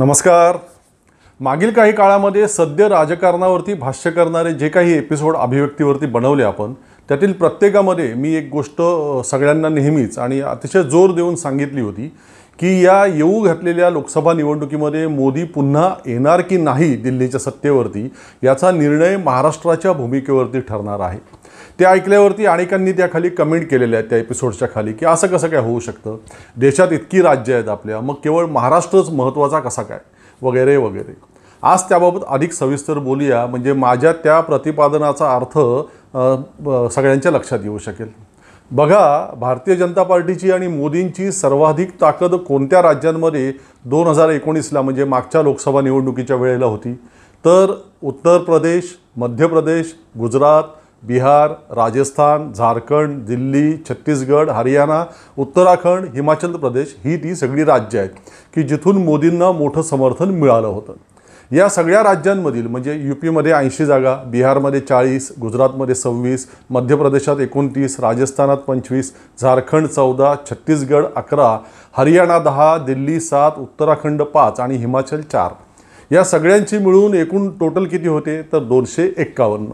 नमस्कार मागील काही काळामध्ये सद्य राजकारणावरती भाष्य करणारे जे काही एपिसोड अभिव्यक्तीवरती बनवले आपण त्यातील प्रत्येकामध्ये मी एक गोष्ट सगळ्यांना नेहमीच आणि अतिशय जोर देऊन सांगितली होती की या येऊ घातलेल्या लोकसभा निवडणुकीमध्ये मोदी पुन्हा येणार की नाही दिल्लीच्या सत्तेवरती याचा निर्णय महाराष्ट्राच्या भूमिकेवरती ठरणार आहे ते ऐकल्यावरती अनेकांनी त्याखाली कमेंट केलेल्या आहेत त्या एपिसोडच्या खाली की असं कसं काय होऊ शकतं देशात इतकी राज्य आहेत आपल्या मग केवळ महाराष्ट्रच महत्त्वाचा कसा काय वगैरे वगैरे आज त्याबाबत अधिक सविस्तर बोलूया म्हणजे माझ्या त्या प्रतिपादनाचा अर्थ सगळ्यांच्या लक्षात येऊ शकेल बघा भारतीय जनता पार्टीची आणि मोदींची सर्वाधिक ताकद कोणत्या राज्यांमध्ये दोन हजार एकोणीसला म्हणजे मागच्या लोकसभा निवडणुकीच्या वेळेला होती तर उत्तर प्रदेश मध्य प्रदेश गुजरात बिहार राजस्थान झारखंड दिल्ली छत्तीसगड हरियाणा उत्तराखंड हिमाचल प्रदेश ही ती सगळी राज्य आहेत की जिथून मोदींना मोठं समर्थन मिळालं होतं या सगळ्या राज्यांमधील म्हणजे यू पीमध्ये ऐंशी जागा बिहारमध्ये चाळीस गुजरातमध्ये सव्वीस मध्य प्रदेशात एकोणतीस राजस्थानात पंचवीस झारखंड चौदा छत्तीसगड अकरा हरियाणा दहा दिल्ली सात उत्तराखंड पाच आणि हिमाचल चार या सगळ्यांची मिळून एकूण टोटल किती होते तर दोनशे एक्कावन्न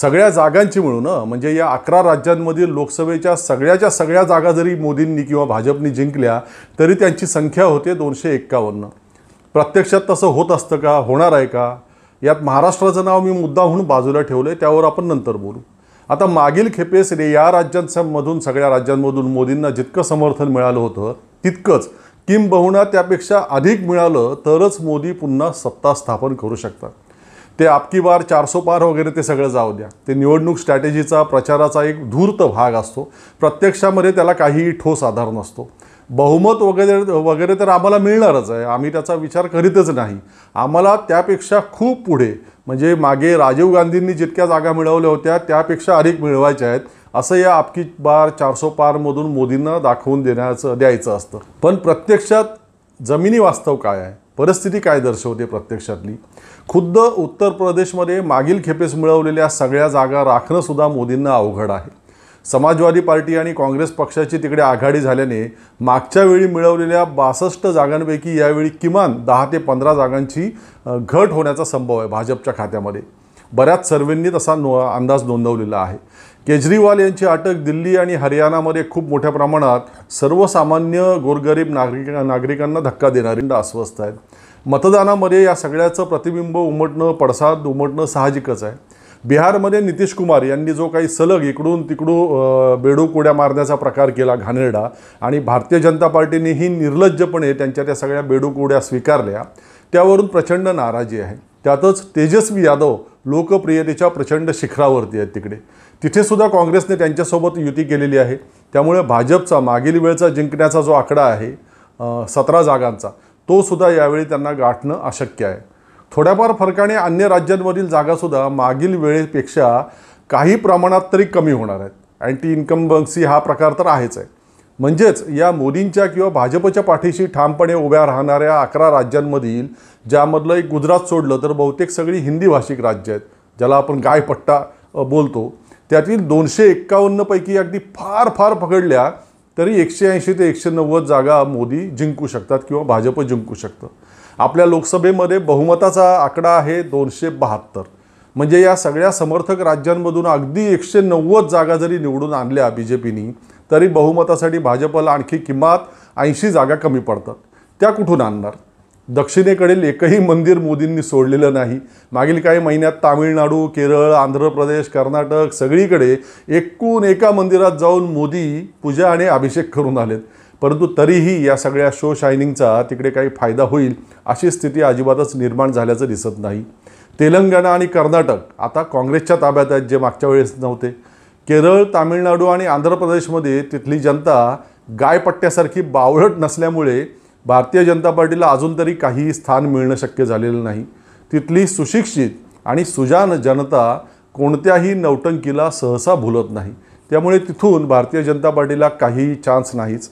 सगळ्या जागांची मिळून म्हणजे या अकरा राज्यांमधील लोकसभेच्या सगळ्याच्या सगळ्या जागा जरी मोदींनी किंवा भाजपनी जिंकल्या तरी त्यांची संख्या होते दोनशे एक्कावन्न प्रत्यक्षात तसं होत असतं का होणार आहे का यात महाराष्ट्राचं नाव मी मुद्दा म्हणून बाजूला ठेवलं आहे त्यावर आपण नंतर बोलू आता मागील खेपेस रे या राज्यांमधून सगळ्या राज्यांमधून मोदींना जितकं समर्थन मिळालं होतं तितकंच किंबहुना त्यापेक्षा अधिक मिळालं तरच मोदी पुन्हा सत्ता स्थापन करू शकतात ते आपकी बार चारसो पार वगैरे हो ते सगळं जाऊ द्या ते निवडणूक स्ट्रॅटेजीचा प्रचाराचा एक धूर्त भाग असतो प्रत्यक्षामध्ये त्याला काहीही ठोस आधार नसतो बहुमत वगैरे वगैरे तर आम्हाला मिळणारच आहे आम्ही त्याचा विचार करीतच नाही आम्हाला त्यापेक्षा खूप पुढे म्हणजे मागे राजीव गांधींनी जितक्या जागा मिळवल्या होत्या त्यापेक्षा अधिक मिळवायच्या आहेत असं या आपकी बार चारसो पारमधून मोदींना दाखवून देण्याचं द्यायचं असतं पण प्रत्यक्षात जमिनी वास्तव काय आहे परिस्थिती काय दर्शवते प्रत्यक्षातली खुद्द उत्तर प्रदेशमध्ये मागील खेपेस मिळवलेल्या सगळ्या जागा राखणंसुद्धा मोदींना अवघड आहे समाजवादी पार्टी आणि काँग्रेस पक्षाची तिकडे आघाडी झाल्याने मागच्या वेळी मिळवलेल्या बासष्ट जागांपैकी यावेळी किमान दहा ते पंधरा जागांची घट होण्याचा संभव आहे भाजपच्या खात्यामध्ये बऱ्याच सर्वेंनी तसा नो अंदाज नोंदवलेला आहे केजरीवाल यांची अटक दिल्ली आणि हरियाणामध्ये खूप मोठ्या प्रमाणात सर्वसामान्य गोरगरीब नागरिक नागरिकांना धक्का देणारी अस्वस्थ आहेत मतदानामध्ये या सगळ्याचं प्रतिबिंब उमटणं पडसाद उमटणं साहजिकच आहे बिहारमध्ये नितीश कुमार यांनी जो काही सलग इकडून तिकडून बेडूक उड्या मारण्याचा प्रकार केला घाणेरडा आणि भारतीय जनता पार्टीनेही निर्लज्जपणे त्यांच्या त्या सगळ्या बेडूक उड्या स्वीकारल्या त्यावरून प्रचंड नाराजी आहे त्यातच तेजस्वी यादव लोकप्रियतेच्या प्रचंड शिखरावरती आहेत तिकडे तिथेसुद्धा काँग्रेसने त्यांच्यासोबत युती केलेली आहे त्यामुळे भाजपचा मागील वेळचा जिंकण्याचा जो आकडा आहे सतरा जागांचा तोसुद्धा यावेळी त्यांना गाठणं अशक्य आहे थोड्याफार फरकाने अन्य राज्यांमधील जागासुद्धा मागील वेळेपेक्षा काही प्रमाणात तरी कमी होणार आहेत अँटी इन्कम्बन्सी हा प्रकार तर आहेच आहे म्हणजेच या मोदींच्या किंवा भाजपच्या पाठीशी ठामपणे उभ्या राहणाऱ्या अकरा राज्यांमधील ज्यामधलं एक गुजरात सोडलं तर बहुतेक सगळी हिंदी भाषिक राज्य आहेत ज्याला आपण गायपट्टा बोलतो त्यातील दोनशे एक्कावन्नपैकी अगदी फार फार पकडल्या तरी एकशे ऐंशी ते एकशे नव्वद जागा मोदी जिंकू शकतात किंवा भाजप जिंकू शकतं आपल्या लोकसभेमध्ये बहुमताचा आकडा आहे दोनशे बहात्तर म्हणजे या सगळ्या समर्थक राज्यांमधून अगदी एकशे नव्वद जागा जरी निवडून आणल्या बी जे पीनी तरी बहुमतासाठी भाजपला आणखी किंमत ऐंशी जागा कमी पडतात त्या कुठून आणणार दक्षिणेकडील एकही मंदिर मोदींनी सोडलेलं नाही मागील काही महिन्यात तामिळनाडू केरळ आंध्र प्रदेश कर्नाटक सगळीकडे एकूण एका मंदिरात जाऊन मोदी पूजा आणि अभिषेक करून आलेत परंतु तरीही या सगळ्या शो शायनिंगचा तिकडे काही फायदा होईल अशी स्थिती अजिबातच निर्माण झाल्याचं दिसत नाही तेलंगणा आणि कर्नाटक आता काँग्रेसच्या ताब्यात आहेत जे मागच्या वेळेस नव्हते केरळ तामिळनाडू आणि आंध्र प्रदेशमध्ये तिथली जनता गायपट्ट्यासारखी बावळट नसल्यामुळे भारतीय जनता पार्टीला अजून तरी काहीही स्थान मिळणं शक्य झालेलं नाही तिथली सुशिक्षित आणि सुजान जनता कोणत्याही नौटंकीला सहसा भुलत नाही त्यामुळे तिथून भारतीय जनता पार्टीला काही चान्स नाहीच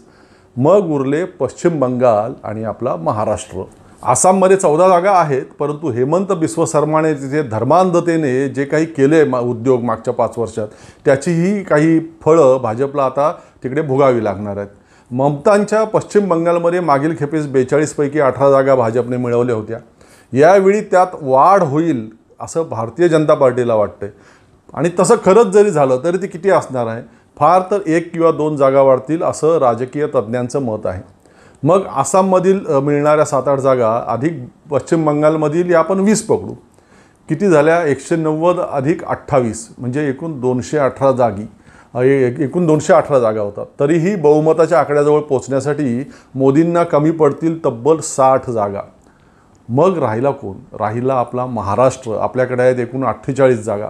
मग उरले पश्चिम बंगाल आणि आपला महाराष्ट्र आसाममध्ये चौदा जागा आहेत परंतु हेमंत बिस्व शर्माने जे धर्मांधतेने जे काही केले मा उद्योग मागच्या पाच वर्षात त्याचीही काही फळं भाजपला आता तिकडे भोगावी लागणार आहेत ममतांच्या पश्चिम बंगालमध्ये मागील खेपेस बेचाळीसपैकी अठरा जागा भाजपने मिळवल्या होत्या यावेळी त्यात वाढ होईल असं भारतीय जनता पार्टीला वाटतंय आणि तसं खरंच जरी झालं तरी ती किती असणार आहे फार तर एक किंवा दोन जागा वाढतील असं राजकीय तज्ज्ञांचं मत आहे मग आसाममधील मिळणाऱ्या सात आठ जागा अधिक पश्चिम बंगालमधील या आपण वीस पकडू किती झाल्या एकशे नव्वद अधिक अठ्ठावीस म्हणजे एकूण दोनशे अठरा जागी एकूण दोनशे अठरा जागा होतात तरीही बहुमताच्या आकड्याजवळ पोचण्यासाठी मोदींना कमी पडतील तब्बल साठ जागा मग राहिला कोण राहिला आपला महाराष्ट्र आपल्याकडे आहेत एकूण अठ्ठेचाळीस जागा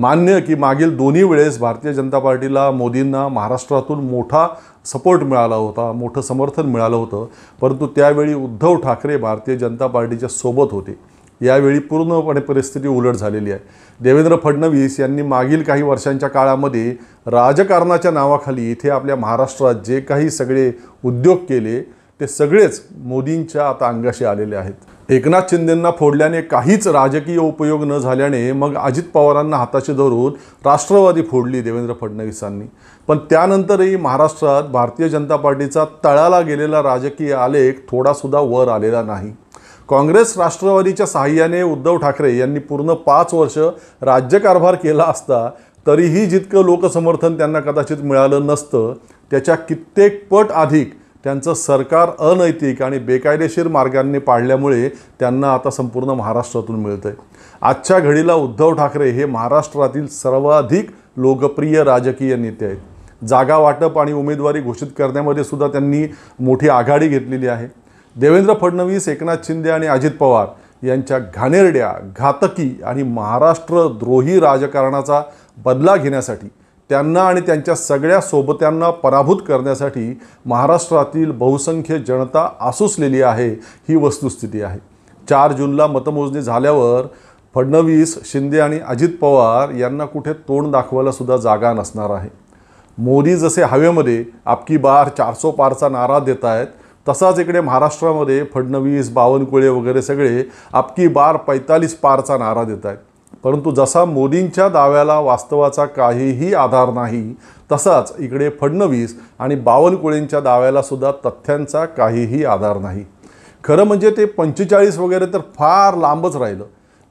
मान्य की मागील दोन्ही वेळेस भारतीय जनता पार्टीला मोदींना महाराष्ट्रातून मोठा सपोर्ट मिळाला होता मोठं समर्थन मिळालं होतं परंतु त्यावेळी उद्धव ठाकरे भारतीय जनता पार्टीच्या सोबत होते यावेळी पूर्णपणे परिस्थिती उलट झालेली आहे देवेंद्र फडणवीस यांनी मागील काही वर्षांच्या काळामध्ये राजकारणाच्या नावाखाली इथे आपल्या महाराष्ट्रात जे काही सगळे उद्योग केले ते सगळेच मोदींच्या आता अंगाशी आलेले आहेत एकनाथ शिंदेंना फोडल्याने काहीच राजकीय उपयोग न झाल्याने मग अजित पवारांना हाताशी धरून राष्ट्रवादी फोडली देवेंद्र फडणवीसांनी पण त्यानंतरही महाराष्ट्रात भारतीय जनता पार्टीचा तळाला गेलेला राजकीय आलेख थोडासुद्धा वर आलेला नाही काँग्रेस राष्ट्रवादीच्या सहाय्याने उद्धव ठाकरे यांनी पूर्ण पाच वर्ष राज्यकारभार केला असता तरीही जितकं लोकसमर्थन त्यांना कदाचित मिळालं नसतं त्याच्या कित्येक पट अधिक त्यांचं सरकार अनैतिक आणि बेकायदेशीर मार्गांनी पाळल्यामुळे त्यांना आता संपूर्ण महाराष्ट्रातून मिळतं आहे आजच्या घडीला उद्धव ठाकरे हे महाराष्ट्रातील सर्वाधिक लोकप्रिय राजकीय नेते आहेत जागा वाटप आणि उमेदवारी घोषित करण्यामध्ये सुद्धा त्यांनी मोठी आघाडी घेतलेली आहे देवेंद्र फडणवीस एकनाथ शिंदे आणि अजित पवार यांच्या घाणेरड्या घातकी आणि महाराष्ट्रद्रोही राजकारणाचा बदला घेण्यासाठी त्यांना आणि त्यांच्या सगळ्या सोबत्यांना पराभूत करण्यासाठी महाराष्ट्रातील बहुसंख्य जनता आसुसलेली आहे ही वस्तुस्थिती आहे चार जूनला मतमोजणी झाल्यावर फडणवीस शिंदे आणि अजित पवार यांना कुठे तोंड दाखवायलासुद्धा सुद्धा जागा नसणार आहे मोदी जसे हवेमध्ये आपकी बार चारसो पारचा नारा देत आहेत तसाच इकडे महाराष्ट्रामध्ये फडणवीस बावनकुळे वगैरे सगळे आपकी बार पैतालीस पारचा नारा देत आहेत परंतु जसा मोदींच्या दाव्याला वास्तवाचा काहीही आधार नाही तसाच इकडे फडणवीस आणि बावनकुळेंच्या दाव्यालासुद्धा तथ्यांचा काहीही आधार नाही खरं म्हणजे ते पंचेचाळीस वगैरे तर फार लांबच राहिलं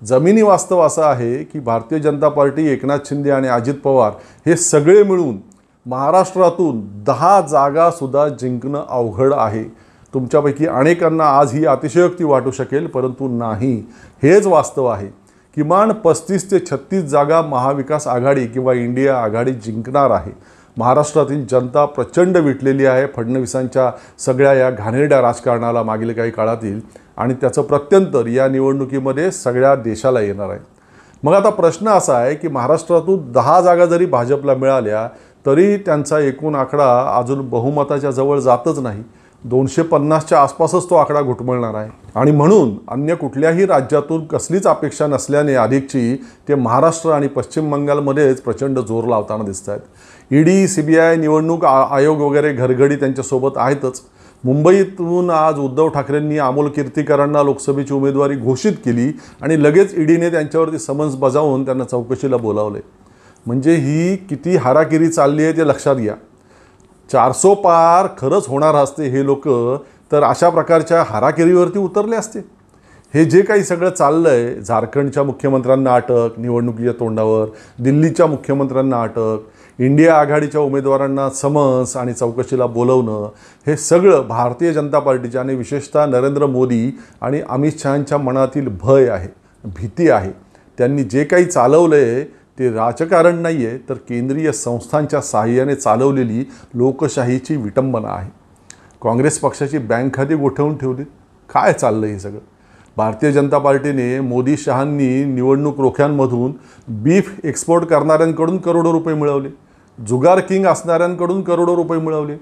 जमिनी वास्तव असं आहे की भारतीय जनता पार्टी एकनाथ शिंदे आणि अजित पवार हे सगळे मिळून महाराष्ट्रातून दहा जागासुद्धा जिंकणं अवघड आहे तुमच्यापैकी अनेकांना आज ही अतिशयोक्ती वाटू शकेल परंतु नाही हेच वास्तव आहे किमान पस्तीस ते छत्तीस जागा महाविकास आघाडी किंवा इंडिया आघाडी जिंकणार आहे महाराष्ट्रातील जनता प्रचंड विटलेली आहे फडणवीसांच्या सगळ्या या घाणेरड्या राजकारणाला मागील काही काळातील आणि त्याचं प्रत्यंतर या निवडणुकीमध्ये सगळ्या देशाला येणार आहे मग आता प्रश्न असा आहे की महाराष्ट्रातून दहा जागा जरी भाजपला मिळाल्या तरी त्यांचा एकूण आकडा अजून बहुमताच्या जवळ जातच नाही दोनशे पन्नासच्या आसपासच तो आकडा घुटमळणार आहे आणि म्हणून अन्य कुठल्याही राज्यातून कसलीच अपेक्षा नसल्याने अधिकची ते महाराष्ट्र आणि पश्चिम बंगालमध्येच प्रचंड जोर लावताना दिसत आहेत ईडी सी बी आय निवडणूक आयोग वगैरे घरघडी त्यांच्यासोबत आहेतच मुंबईतून आज उद्धव ठाकरेंनी अमोल कीर्तीकरांना लोकसभेची उमेदवारी घोषित केली आणि लगेच ईडीने त्यांच्यावरती समन्स बजावून त्यांना चौकशीला बोलावले म्हणजे ही किती हाराकिरी चालली आहे ते लक्षात घ्या चारसो पार खरंच होणार असते हे लोक तर अशा प्रकारच्या हाराकिरीवरती उतरले असते हे जे काही सगळं चाललं आहे झारखंडच्या मुख्यमंत्र्यांना अटक निवडणुकीच्या तोंडावर दिल्लीच्या मुख्यमंत्र्यांना अटक इंडिया आघाडीच्या उमेदवारांना समन्स आणि चौकशीला बोलवणं हे सगळं भारतीय जनता पार्टीच्या आणि विशेषतः नरेंद्र मोदी आणि अमित शहाच्या मनातील भय आहे भीती आहे त्यांनी जे काही चालवलं आहे ते राजकारण नाही आहे तर केंद्रीय संस्थांच्या सहाय्याने चालवलेली लोकशाहीची विटंबना आहे काँग्रेस पक्षाची बँक खाती गोठवून ठेवली काय चाललं हे सगळं भारतीय जनता पार्टीने मोदी शहांनी निवडणूक रोख्यांमधून बीफ एक्सपोर्ट करणाऱ्यांकडून करोडो रुपये मिळवले जुगार किंग असणाऱ्यांकडून करोडो रुपये मिळवले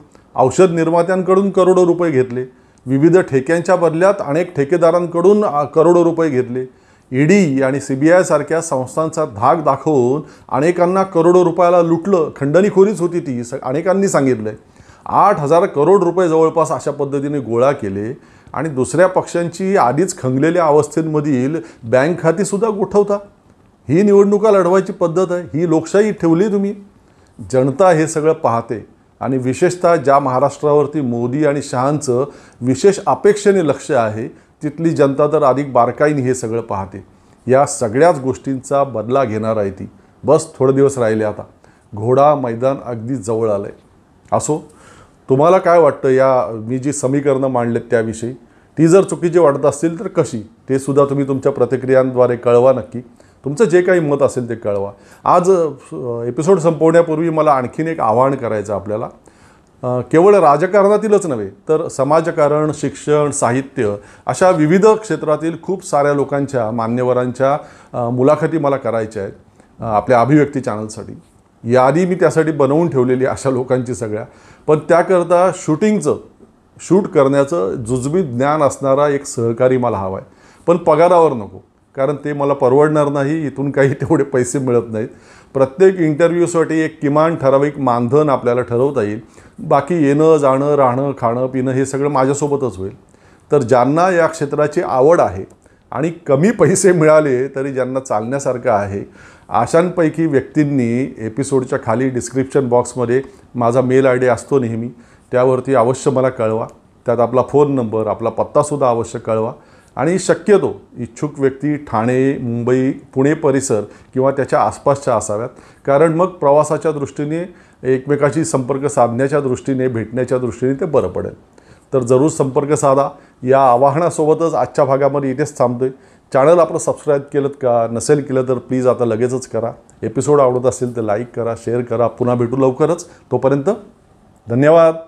औषध निर्मात्यांकडून करोडो रुपये घेतले विविध ठेक्यांच्या बदल्यात अनेक ठेकेदारांकडून करोडो रुपये घेतले ईडी आणि सी बी आयसारख्या संस्थांचा धाक दाखवून अनेकांना करोडो रुपयाला लुटलं खंडणीखोरीच होती ती स अनेकांनी सांगितलं आठ हजार करोड रुपये जवळपास अशा पद्धतीने गोळा केले आणि दुसऱ्या पक्षांची आधीच खंगलेल्या अवस्थेमधील बँक खातीसुद्धा गोठवता ही निवडणुका लढवायची पद्धत आहे ही लोकशाही ठेवली तुम्ही जनता हे सगळं पाहते आणि विशेषतः ज्या महाराष्ट्रावरती मोदी आणि शहांचं विशेष अपेक्षेने लक्ष आहे तिथली जनता तर अधिक बारकाईने हे सगळं पाहते या सगळ्याच गोष्टींचा बदला घेणार आहे ती बस थोडे दिवस राहिले आता घोडा मैदान अगदी जवळ आलं आहे असो तुम्हाला काय वाटतं या मी जी समीकरणं मांडलेत त्याविषयी ती जर चुकीची वाटत असतील तर कशी ते सुद्धा तुम्ही तुमच्या प्रतिक्रियांद्वारे कळवा नक्की तुमचं जे काही मत असेल ते कळवा आज एपिसोड संपवण्यापूर्वी मला आणखीन एक आवाहन करायचं आपल्याला केवळ राजकारणातीलच नव्हे तर समाजकारण शिक्षण साहित्य अशा विविध क्षेत्रातील खूप साऱ्या लोकांच्या मान्यवरांच्या मुलाखती मला करायच्या आहेत आपल्या अभिव्यक्ती चॅनलसाठी यादी मी त्यासाठी बनवून ठेवलेली अशा लोकांची सगळ्या पण त्याकरता शूटिंगचं शूट करण्याचं जुजबी ज्ञान असणारा एक सहकारी मला हवा आहे पण पगारावर नको कारण ते मला परवडणार नाही इथून काही तेवढे पैसे मिळत नाहीत प्रत्येक इंटरव्ह्यूसाठी एक किमान ठराविक मानधन आपल्याला ठरवता येईल बाकी येणं जाणं राहणं खाणं पिणं हे सगळं माझ्यासोबतच होईल तर ज्यांना या क्षेत्राची आवड आहे आणि कमी पैसे मिळाले तरी ज्यांना चालण्यासारखं आहे अशांपैकी व्यक्तींनी एपिसोडच्या खाली डिस्क्रिप्शन बॉक्समध्ये माझा मेल आय डी असतो नेहमी त्यावरती अवश्य मला कळवा त्यात आपला फोन नंबर आपला पत्तासुद्धा अवश्य कळवा आणि शक्यतो इच्छुक व्यक्ती ठाणे मुंबई पुणे परिसर किंवा त्याच्या आसपासच्या असाव्यात कारण मग प्रवासाच्या दृष्टीने एकमेकाशी संपर्क साधण्याच्या दृष्टीने भेटण्याच्या दृष्टीने ते बरं पडेल तर जरूर संपर्क साधा या आवाहनासोबतच आजच्या भागामध्ये इथेच थांबतो आहे चॅनल आपलं सबस्क्राईब केलं का नसेल केलं तर प्लीज आता लगेचच करा एपिसोड आवडत असेल तर लाईक करा शेअर करा पुन्हा भेटू लवकरच तोपर्यंत धन्यवाद